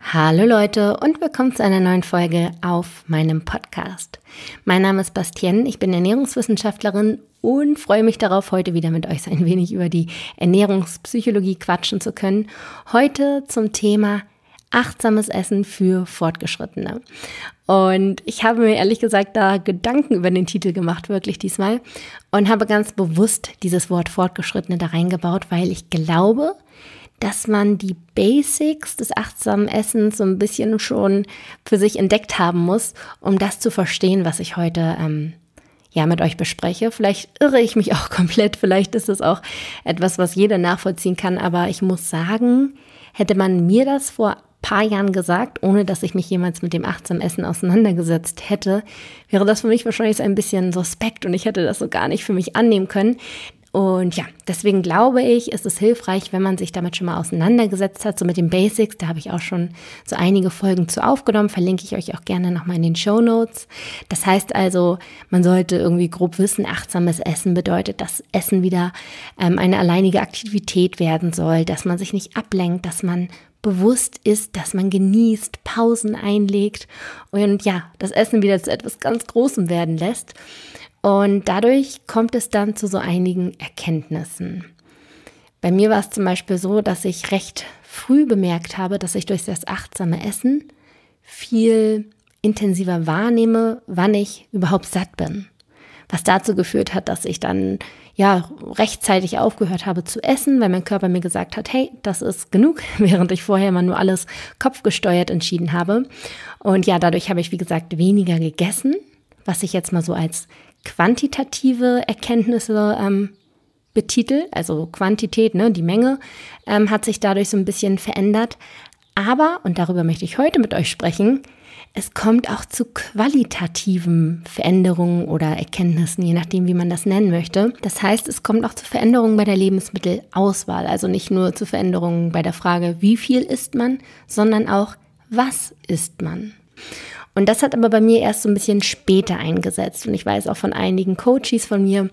Hallo Leute und willkommen zu einer neuen Folge auf meinem Podcast. Mein Name ist Bastien, ich bin Ernährungswissenschaftlerin und freue mich darauf, heute wieder mit euch ein wenig über die Ernährungspsychologie quatschen zu können. Heute zum Thema achtsames Essen für Fortgeschrittene. Und ich habe mir ehrlich gesagt da Gedanken über den Titel gemacht, wirklich diesmal, und habe ganz bewusst dieses Wort Fortgeschrittene da reingebaut, weil ich glaube, dass man die Basics des achtsamen Essens so ein bisschen schon für sich entdeckt haben muss, um das zu verstehen, was ich heute ähm, ja mit euch bespreche. Vielleicht irre ich mich auch komplett, vielleicht ist es auch etwas, was jeder nachvollziehen kann, aber ich muss sagen, hätte man mir das vor paar Jahren gesagt, ohne dass ich mich jemals mit dem achtsamen Essen auseinandergesetzt hätte, wäre das für mich wahrscheinlich ein bisschen suspekt und ich hätte das so gar nicht für mich annehmen können. Und ja, deswegen glaube ich, ist es hilfreich, wenn man sich damit schon mal auseinandergesetzt hat, so mit den Basics. Da habe ich auch schon so einige Folgen zu aufgenommen, verlinke ich euch auch gerne nochmal in den Show Notes. Das heißt also, man sollte irgendwie grob wissen, achtsames Essen bedeutet, dass Essen wieder ähm, eine alleinige Aktivität werden soll, dass man sich nicht ablenkt, dass man bewusst ist, dass man genießt, Pausen einlegt und ja, das Essen wieder zu etwas ganz Großem werden lässt. Und dadurch kommt es dann zu so einigen Erkenntnissen. Bei mir war es zum Beispiel so, dass ich recht früh bemerkt habe, dass ich durch das achtsame Essen viel intensiver wahrnehme, wann ich überhaupt satt bin. Was dazu geführt hat, dass ich dann ja rechtzeitig aufgehört habe zu essen, weil mein Körper mir gesagt hat, hey, das ist genug, während ich vorher immer nur alles kopfgesteuert entschieden habe. Und ja, dadurch habe ich, wie gesagt, weniger gegessen, was ich jetzt mal so als quantitative Erkenntnisse ähm, betitelt, also Quantität, ne, die Menge, ähm, hat sich dadurch so ein bisschen verändert. Aber, und darüber möchte ich heute mit euch sprechen, es kommt auch zu qualitativen Veränderungen oder Erkenntnissen, je nachdem, wie man das nennen möchte. Das heißt, es kommt auch zu Veränderungen bei der Lebensmittelauswahl, also nicht nur zu Veränderungen bei der Frage, wie viel isst man, sondern auch, was isst man. Und das hat aber bei mir erst so ein bisschen später eingesetzt. Und ich weiß auch von einigen Coaches von mir,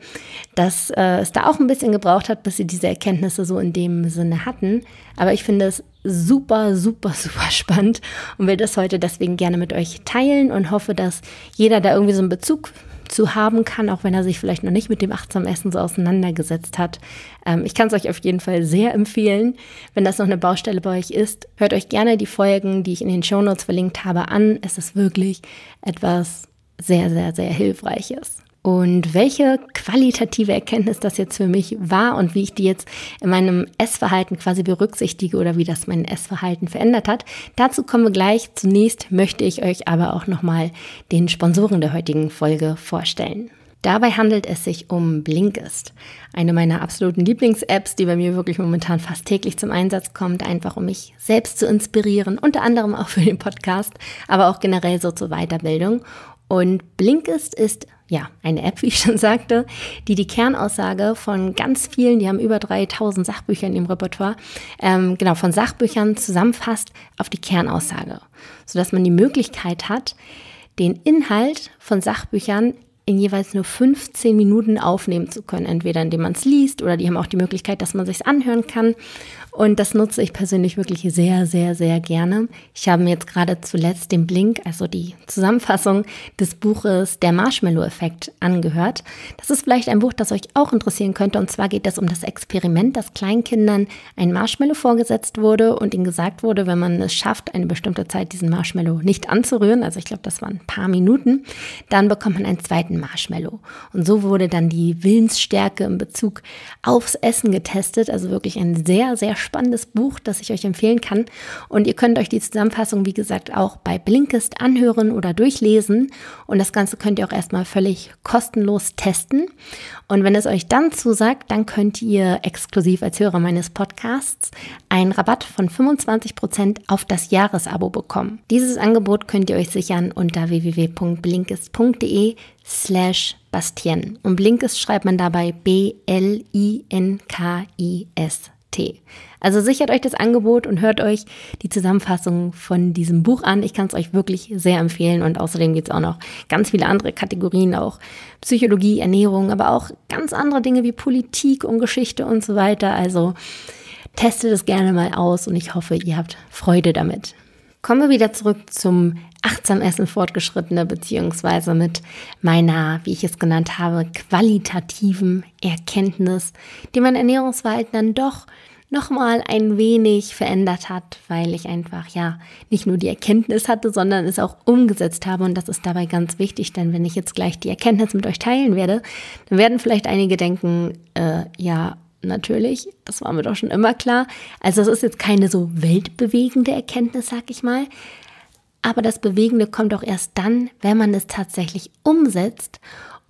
dass äh, es da auch ein bisschen gebraucht hat, bis sie diese Erkenntnisse so in dem Sinne hatten. Aber ich finde es super, super, super spannend und will das heute deswegen gerne mit euch teilen und hoffe, dass jeder da irgendwie so einen Bezug zu haben kann, auch wenn er sich vielleicht noch nicht mit dem achtsamen Essen so auseinandergesetzt hat, ähm, ich kann es euch auf jeden Fall sehr empfehlen. Wenn das noch eine Baustelle bei euch ist, hört euch gerne die Folgen, die ich in den Shownotes verlinkt habe, an. Es ist wirklich etwas sehr, sehr, sehr Hilfreiches. Und welche qualitative Erkenntnis das jetzt für mich war und wie ich die jetzt in meinem Essverhalten quasi berücksichtige oder wie das mein Essverhalten verändert hat, dazu kommen wir gleich. Zunächst möchte ich euch aber auch nochmal den Sponsoren der heutigen Folge vorstellen. Dabei handelt es sich um Blinkist, eine meiner absoluten Lieblings-Apps, die bei mir wirklich momentan fast täglich zum Einsatz kommt, einfach um mich selbst zu inspirieren, unter anderem auch für den Podcast, aber auch generell so zur Weiterbildung. Und Blinkist ist ja, eine App, wie ich schon sagte, die die Kernaussage von ganz vielen, die haben über 3000 Sachbücher in ihrem Repertoire, ähm, genau, von Sachbüchern zusammenfasst auf die Kernaussage, sodass man die Möglichkeit hat, den Inhalt von Sachbüchern in jeweils nur 15 Minuten aufnehmen zu können, entweder indem man es liest oder die haben auch die Möglichkeit, dass man sich anhören kann. Und das nutze ich persönlich wirklich sehr, sehr, sehr gerne. Ich habe mir jetzt gerade zuletzt den Blink, also die Zusammenfassung des Buches Der Marshmallow-Effekt angehört. Das ist vielleicht ein Buch, das euch auch interessieren könnte. Und zwar geht es um das Experiment, dass Kleinkindern ein Marshmallow vorgesetzt wurde und ihnen gesagt wurde, wenn man es schafft, eine bestimmte Zeit diesen Marshmallow nicht anzurühren, also ich glaube, das waren ein paar Minuten, dann bekommt man einen zweiten Marshmallow. Und so wurde dann die Willensstärke in Bezug aufs Essen getestet. Also wirklich ein sehr, sehr spannendes Buch, das ich euch empfehlen kann. Und ihr könnt euch die Zusammenfassung, wie gesagt, auch bei Blinkist anhören oder durchlesen. Und das Ganze könnt ihr auch erstmal völlig kostenlos testen. Und wenn es euch dann zusagt, dann könnt ihr exklusiv als Hörer meines Podcasts einen Rabatt von 25% Prozent auf das Jahresabo bekommen. Dieses Angebot könnt ihr euch sichern unter www.blinkist.de slash Bastien. Und Blinkist schreibt man dabei B-L-I-N-K-I-S. Tee. Also sichert euch das Angebot und hört euch die Zusammenfassung von diesem Buch an. Ich kann es euch wirklich sehr empfehlen und außerdem gibt es auch noch ganz viele andere Kategorien, auch Psychologie, Ernährung, aber auch ganz andere Dinge wie Politik und Geschichte und so weiter. Also testet es gerne mal aus und ich hoffe, ihr habt Freude damit. Kommen wir wieder zurück zum achtsam Essen fortgeschrittene beziehungsweise mit meiner, wie ich es genannt habe, qualitativen Erkenntnis, die mein Ernährungsverhalten dann doch nochmal ein wenig verändert hat, weil ich einfach ja nicht nur die Erkenntnis hatte, sondern es auch umgesetzt habe. Und das ist dabei ganz wichtig, denn wenn ich jetzt gleich die Erkenntnis mit euch teilen werde, dann werden vielleicht einige denken, äh, ja, natürlich, das war mir doch schon immer klar. Also es ist jetzt keine so weltbewegende Erkenntnis, sag ich mal, aber das Bewegende kommt auch erst dann, wenn man es tatsächlich umsetzt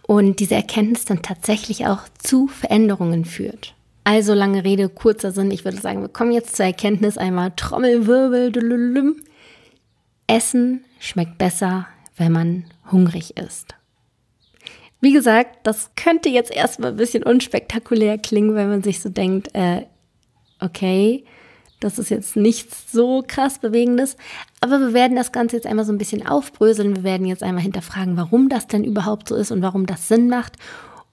und diese Erkenntnis dann tatsächlich auch zu Veränderungen führt. Also lange Rede, kurzer Sinn. Ich würde sagen, wir kommen jetzt zur Erkenntnis einmal Trommelwirbel. Dululum. Essen schmeckt besser, wenn man hungrig ist. Wie gesagt, das könnte jetzt erstmal ein bisschen unspektakulär klingen, wenn man sich so denkt, äh, okay, das ist jetzt nichts so krass Bewegendes. Aber wir werden das Ganze jetzt einmal so ein bisschen aufbröseln. Wir werden jetzt einmal hinterfragen, warum das denn überhaupt so ist und warum das Sinn macht.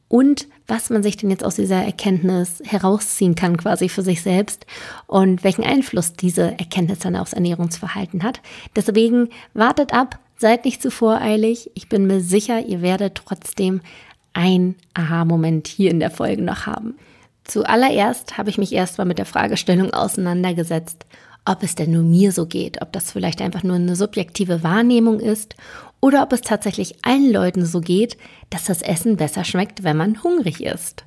Und was man sich denn jetzt aus dieser Erkenntnis herausziehen kann, quasi für sich selbst und welchen Einfluss diese Erkenntnis dann aufs Ernährungsverhalten hat. Deswegen wartet ab, seid nicht zu voreilig. Ich bin mir sicher, ihr werdet trotzdem ein Aha-Moment hier in der Folge noch haben. Zuallererst habe ich mich erstmal mit der Fragestellung auseinandergesetzt, ob es denn nur mir so geht, ob das vielleicht einfach nur eine subjektive Wahrnehmung ist oder ob es tatsächlich allen Leuten so geht, dass das Essen besser schmeckt, wenn man hungrig ist.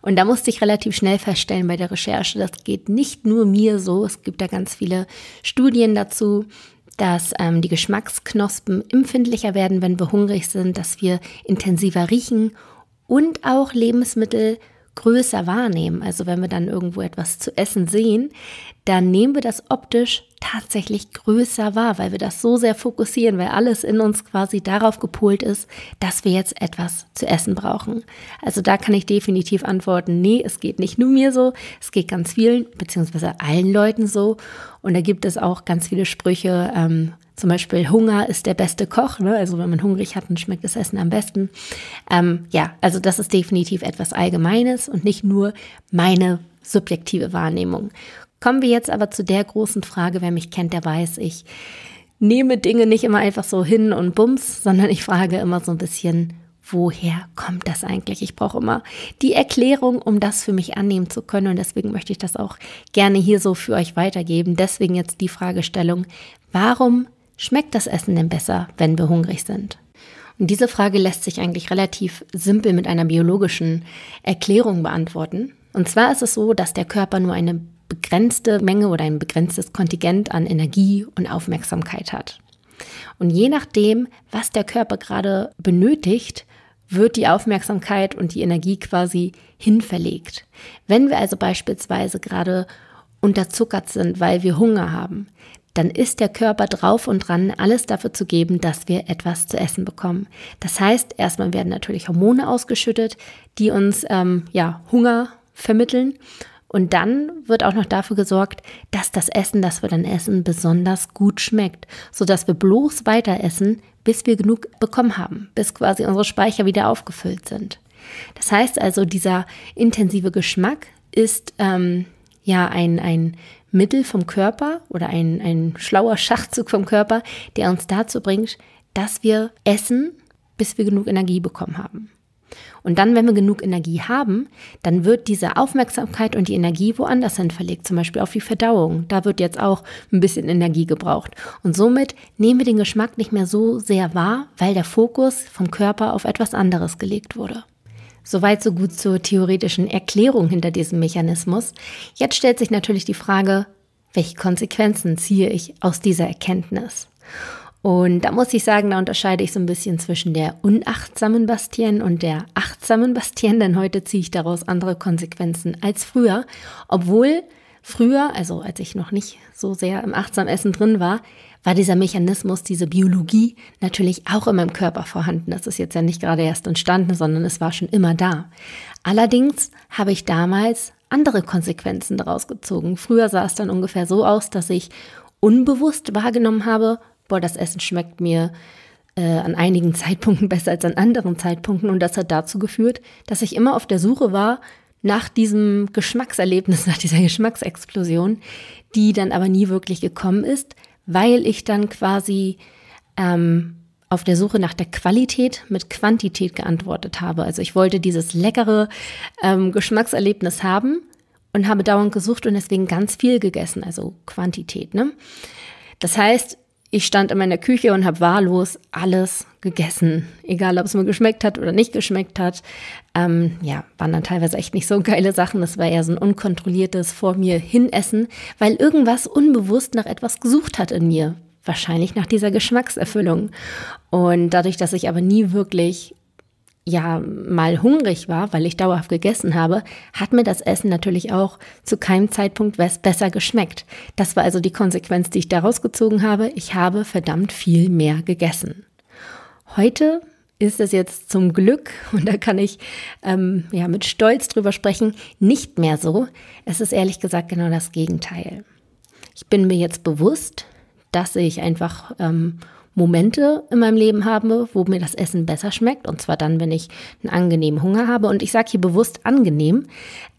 Und da musste ich relativ schnell feststellen bei der Recherche, das geht nicht nur mir so, es gibt da ganz viele Studien dazu, dass ähm, die Geschmacksknospen empfindlicher werden, wenn wir hungrig sind, dass wir intensiver riechen und auch Lebensmittel größer wahrnehmen. Also wenn wir dann irgendwo etwas zu essen sehen, dann nehmen wir das optisch tatsächlich größer wahr, weil wir das so sehr fokussieren, weil alles in uns quasi darauf gepolt ist, dass wir jetzt etwas zu essen brauchen. Also da kann ich definitiv antworten, nee, es geht nicht nur mir so, es geht ganz vielen, beziehungsweise allen Leuten so. Und da gibt es auch ganz viele Sprüche, ähm, zum Beispiel Hunger ist der beste Koch. Ne? Also wenn man hungrig hat, dann schmeckt das Essen am besten. Ähm, ja, also das ist definitiv etwas Allgemeines und nicht nur meine subjektive Wahrnehmung. Kommen wir jetzt aber zu der großen Frage, wer mich kennt, der weiß, ich nehme Dinge nicht immer einfach so hin und bums, sondern ich frage immer so ein bisschen, woher kommt das eigentlich? Ich brauche immer die Erklärung, um das für mich annehmen zu können. Und deswegen möchte ich das auch gerne hier so für euch weitergeben. Deswegen jetzt die Fragestellung, warum schmeckt das Essen denn besser, wenn wir hungrig sind? Und diese Frage lässt sich eigentlich relativ simpel mit einer biologischen Erklärung beantworten. Und zwar ist es so, dass der Körper nur eine begrenzte Menge oder ein begrenztes Kontingent an Energie und Aufmerksamkeit hat. Und je nachdem, was der Körper gerade benötigt, wird die Aufmerksamkeit und die Energie quasi hinverlegt. Wenn wir also beispielsweise gerade unterzuckert sind, weil wir Hunger haben, dann ist der Körper drauf und dran, alles dafür zu geben, dass wir etwas zu essen bekommen. Das heißt, erstmal werden natürlich Hormone ausgeschüttet, die uns ähm, ja, Hunger vermitteln und dann wird auch noch dafür gesorgt, dass das Essen, das wir dann essen, besonders gut schmeckt, sodass wir bloß weiter essen, bis wir genug bekommen haben, bis quasi unsere Speicher wieder aufgefüllt sind. Das heißt also, dieser intensive Geschmack ist ähm, ja ein, ein Mittel vom Körper oder ein, ein schlauer Schachzug vom Körper, der uns dazu bringt, dass wir essen, bis wir genug Energie bekommen haben. Und dann, wenn wir genug Energie haben, dann wird diese Aufmerksamkeit und die Energie woanders hin verlegt, zum Beispiel auf die Verdauung. Da wird jetzt auch ein bisschen Energie gebraucht. Und somit nehmen wir den Geschmack nicht mehr so sehr wahr, weil der Fokus vom Körper auf etwas anderes gelegt wurde. Soweit so gut zur theoretischen Erklärung hinter diesem Mechanismus. Jetzt stellt sich natürlich die Frage, welche Konsequenzen ziehe ich aus dieser Erkenntnis? Und da muss ich sagen, da unterscheide ich so ein bisschen zwischen der unachtsamen Bastien und der achtsamen Bastien, denn heute ziehe ich daraus andere Konsequenzen als früher, obwohl Früher, also als ich noch nicht so sehr im achtsam Essen drin war, war dieser Mechanismus, diese Biologie natürlich auch in meinem Körper vorhanden. Das ist jetzt ja nicht gerade erst entstanden, sondern es war schon immer da. Allerdings habe ich damals andere Konsequenzen daraus gezogen. Früher sah es dann ungefähr so aus, dass ich unbewusst wahrgenommen habe, boah, das Essen schmeckt mir äh, an einigen Zeitpunkten besser als an anderen Zeitpunkten. Und das hat dazu geführt, dass ich immer auf der Suche war nach diesem Geschmackserlebnis, nach dieser Geschmacksexplosion, die dann aber nie wirklich gekommen ist, weil ich dann quasi ähm, auf der Suche nach der Qualität mit Quantität geantwortet habe. Also ich wollte dieses leckere ähm, Geschmackserlebnis haben und habe dauernd gesucht und deswegen ganz viel gegessen, also Quantität. Ne? Das heißt, ich stand in meiner Küche und habe wahllos alles gegessen, egal ob es mir geschmeckt hat oder nicht geschmeckt hat. Ähm, ja, waren dann teilweise echt nicht so geile Sachen. Das war eher so ein unkontrolliertes Vor mir hinessen, weil irgendwas unbewusst nach etwas gesucht hat in mir. Wahrscheinlich nach dieser Geschmackserfüllung. Und dadurch, dass ich aber nie wirklich ja mal hungrig war, weil ich dauerhaft gegessen habe, hat mir das Essen natürlich auch zu keinem Zeitpunkt besser geschmeckt. Das war also die Konsequenz, die ich daraus gezogen habe. Ich habe verdammt viel mehr gegessen. Heute ist es jetzt zum Glück, und da kann ich ähm, ja mit Stolz drüber sprechen, nicht mehr so. Es ist ehrlich gesagt genau das Gegenteil. Ich bin mir jetzt bewusst, dass ich einfach ähm, Momente in meinem Leben habe, wo mir das Essen besser schmeckt. Und zwar dann, wenn ich einen angenehmen Hunger habe. Und ich sage hier bewusst angenehm.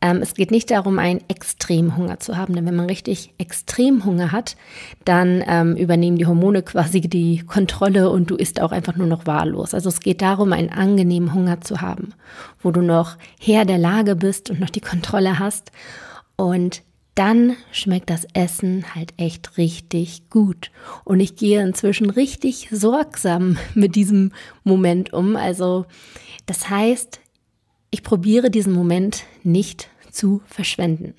Ähm, es geht nicht darum, einen extremen Hunger zu haben. Denn wenn man richtig extrem Hunger hat, dann ähm, übernehmen die Hormone quasi die Kontrolle und du isst auch einfach nur noch wahllos. Also es geht darum, einen angenehmen Hunger zu haben, wo du noch Herr der Lage bist und noch die Kontrolle hast. Und dann schmeckt das Essen halt echt richtig gut. Und ich gehe inzwischen richtig sorgsam mit diesem Moment um. Also das heißt, ich probiere diesen Moment nicht zu verschwenden.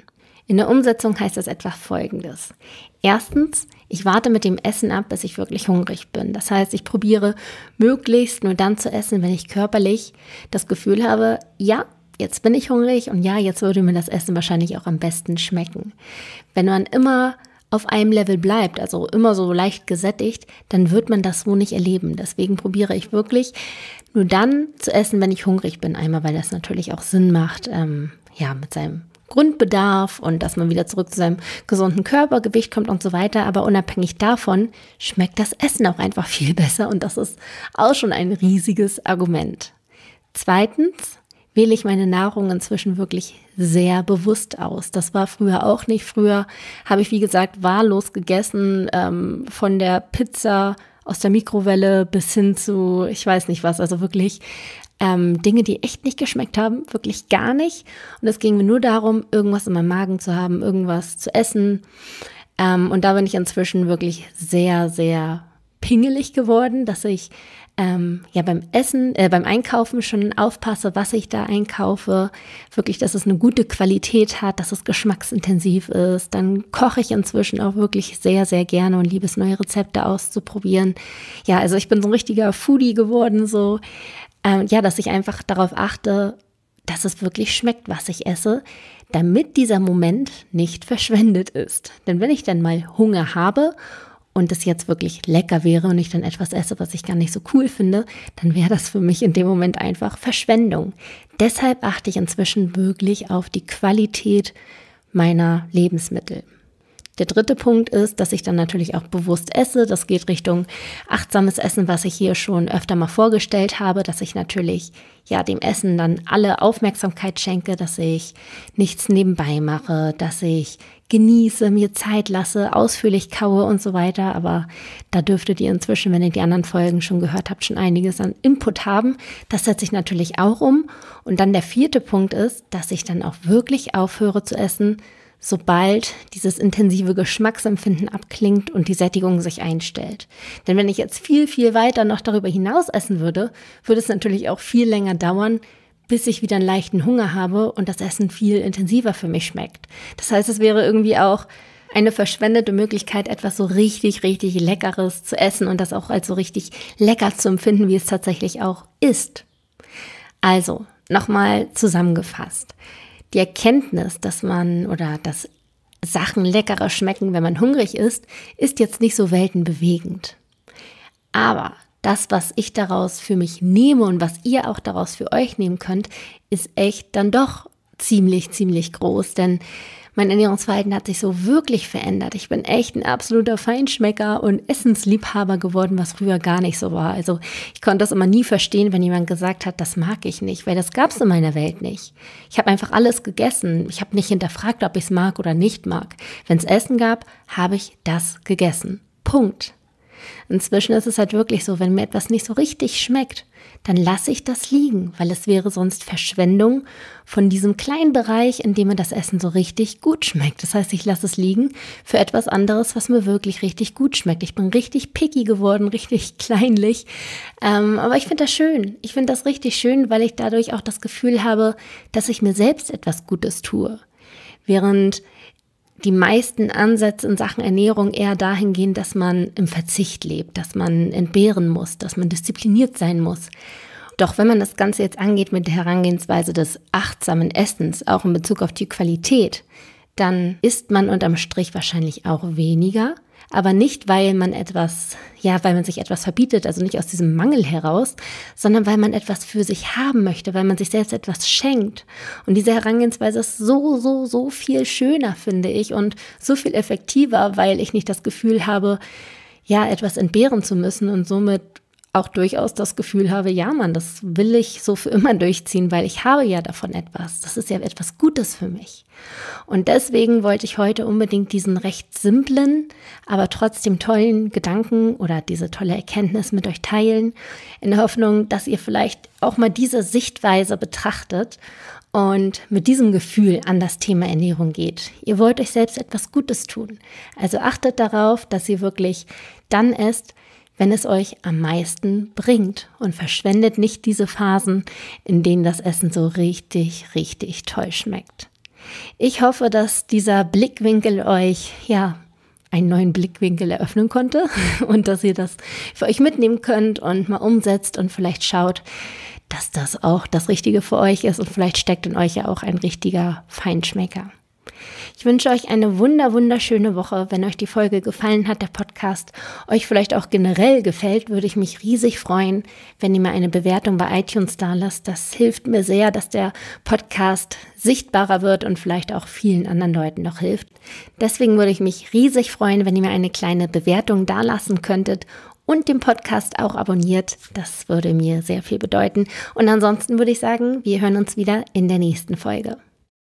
In der Umsetzung heißt das etwa Folgendes. Erstens, ich warte mit dem Essen ab, bis ich wirklich hungrig bin. Das heißt, ich probiere möglichst nur dann zu essen, wenn ich körperlich das Gefühl habe, ja, jetzt bin ich hungrig und ja, jetzt würde mir das Essen wahrscheinlich auch am besten schmecken. Wenn man immer auf einem Level bleibt, also immer so leicht gesättigt, dann wird man das so nicht erleben. Deswegen probiere ich wirklich nur dann zu essen, wenn ich hungrig bin. Einmal, weil das natürlich auch Sinn macht, ähm, ja, mit seinem Grundbedarf und dass man wieder zurück zu seinem gesunden Körpergewicht kommt und so weiter. Aber unabhängig davon schmeckt das Essen auch einfach viel besser und das ist auch schon ein riesiges Argument. Zweitens, wähle ich meine Nahrung inzwischen wirklich sehr bewusst aus. Das war früher auch nicht. Früher habe ich, wie gesagt, wahllos gegessen, ähm, von der Pizza aus der Mikrowelle bis hin zu, ich weiß nicht was, also wirklich ähm, Dinge, die echt nicht geschmeckt haben, wirklich gar nicht. Und es ging mir nur darum, irgendwas in meinem Magen zu haben, irgendwas zu essen. Ähm, und da bin ich inzwischen wirklich sehr, sehr pingelig geworden, dass ich ähm, ja beim Essen, äh, beim Einkaufen schon aufpasse, was ich da einkaufe. Wirklich, dass es eine gute Qualität hat, dass es geschmacksintensiv ist. Dann koche ich inzwischen auch wirklich sehr, sehr gerne und liebe es, neue Rezepte auszuprobieren. Ja, also ich bin so ein richtiger Foodie geworden, so. Ähm, ja, dass ich einfach darauf achte, dass es wirklich schmeckt, was ich esse, damit dieser Moment nicht verschwendet ist. Denn wenn ich dann mal Hunger habe und es jetzt wirklich lecker wäre und ich dann etwas esse, was ich gar nicht so cool finde, dann wäre das für mich in dem Moment einfach Verschwendung. Deshalb achte ich inzwischen wirklich auf die Qualität meiner Lebensmittel. Der dritte Punkt ist, dass ich dann natürlich auch bewusst esse. Das geht Richtung achtsames Essen, was ich hier schon öfter mal vorgestellt habe, dass ich natürlich ja dem Essen dann alle Aufmerksamkeit schenke, dass ich nichts nebenbei mache, dass ich genieße, mir Zeit lasse, ausführlich kaue und so weiter. Aber da dürftet ihr inzwischen, wenn ihr die anderen Folgen schon gehört habt, schon einiges an Input haben. Das setze ich natürlich auch um. Und dann der vierte Punkt ist, dass ich dann auch wirklich aufhöre zu essen, sobald dieses intensive Geschmacksempfinden abklingt und die Sättigung sich einstellt. Denn wenn ich jetzt viel, viel weiter noch darüber hinaus essen würde, würde es natürlich auch viel länger dauern, bis ich wieder einen leichten Hunger habe und das Essen viel intensiver für mich schmeckt. Das heißt, es wäre irgendwie auch eine verschwendete Möglichkeit, etwas so richtig, richtig Leckeres zu essen und das auch als so richtig lecker zu empfinden, wie es tatsächlich auch ist. Also, nochmal zusammengefasst die Erkenntnis, dass man oder dass Sachen leckerer schmecken, wenn man hungrig ist, ist jetzt nicht so weltenbewegend. Aber das, was ich daraus für mich nehme und was ihr auch daraus für euch nehmen könnt, ist echt dann doch ziemlich, ziemlich groß. Denn mein Ernährungsverhalten hat sich so wirklich verändert. Ich bin echt ein absoluter Feinschmecker und Essensliebhaber geworden, was früher gar nicht so war. Also ich konnte das immer nie verstehen, wenn jemand gesagt hat, das mag ich nicht, weil das gab es in meiner Welt nicht. Ich habe einfach alles gegessen. Ich habe nicht hinterfragt, ob ich es mag oder nicht mag. Wenn es Essen gab, habe ich das gegessen. Punkt. Inzwischen ist es halt wirklich so, wenn mir etwas nicht so richtig schmeckt, dann lasse ich das liegen, weil es wäre sonst Verschwendung von diesem kleinen Bereich, in dem mir das Essen so richtig gut schmeckt. Das heißt, ich lasse es liegen für etwas anderes, was mir wirklich richtig gut schmeckt. Ich bin richtig picky geworden, richtig kleinlich. Ähm, aber ich finde das schön. Ich finde das richtig schön, weil ich dadurch auch das Gefühl habe, dass ich mir selbst etwas Gutes tue. Während die meisten Ansätze in Sachen Ernährung eher dahin gehen, dass man im Verzicht lebt, dass man entbehren muss, dass man diszipliniert sein muss. Doch wenn man das Ganze jetzt angeht mit der Herangehensweise des achtsamen Essens, auch in Bezug auf die Qualität, dann isst man unterm Strich wahrscheinlich auch weniger, aber nicht, weil man etwas, ja, weil man sich etwas verbietet, also nicht aus diesem Mangel heraus, sondern weil man etwas für sich haben möchte, weil man sich selbst etwas schenkt. Und diese Herangehensweise ist so, so, so viel schöner, finde ich, und so viel effektiver, weil ich nicht das Gefühl habe, ja, etwas entbehren zu müssen und somit auch durchaus das Gefühl habe, ja, Mann, das will ich so für immer durchziehen, weil ich habe ja davon etwas. Das ist ja etwas Gutes für mich. Und deswegen wollte ich heute unbedingt diesen recht simplen, aber trotzdem tollen Gedanken oder diese tolle Erkenntnis mit euch teilen, in der Hoffnung, dass ihr vielleicht auch mal diese Sichtweise betrachtet und mit diesem Gefühl an das Thema Ernährung geht. Ihr wollt euch selbst etwas Gutes tun. Also achtet darauf, dass ihr wirklich dann esst, wenn es euch am meisten bringt und verschwendet nicht diese Phasen, in denen das Essen so richtig, richtig toll schmeckt. Ich hoffe, dass dieser Blickwinkel euch ja einen neuen Blickwinkel eröffnen konnte und dass ihr das für euch mitnehmen könnt und mal umsetzt und vielleicht schaut, dass das auch das Richtige für euch ist und vielleicht steckt in euch ja auch ein richtiger Feinschmecker. Ich wünsche euch eine wunder, wunderschöne Woche. Wenn euch die Folge gefallen hat, der Podcast euch vielleicht auch generell gefällt, würde ich mich riesig freuen, wenn ihr mir eine Bewertung bei iTunes da lasst. Das hilft mir sehr, dass der Podcast sichtbarer wird und vielleicht auch vielen anderen Leuten noch hilft. Deswegen würde ich mich riesig freuen, wenn ihr mir eine kleine Bewertung da lassen könntet und den Podcast auch abonniert. Das würde mir sehr viel bedeuten. Und ansonsten würde ich sagen, wir hören uns wieder in der nächsten Folge.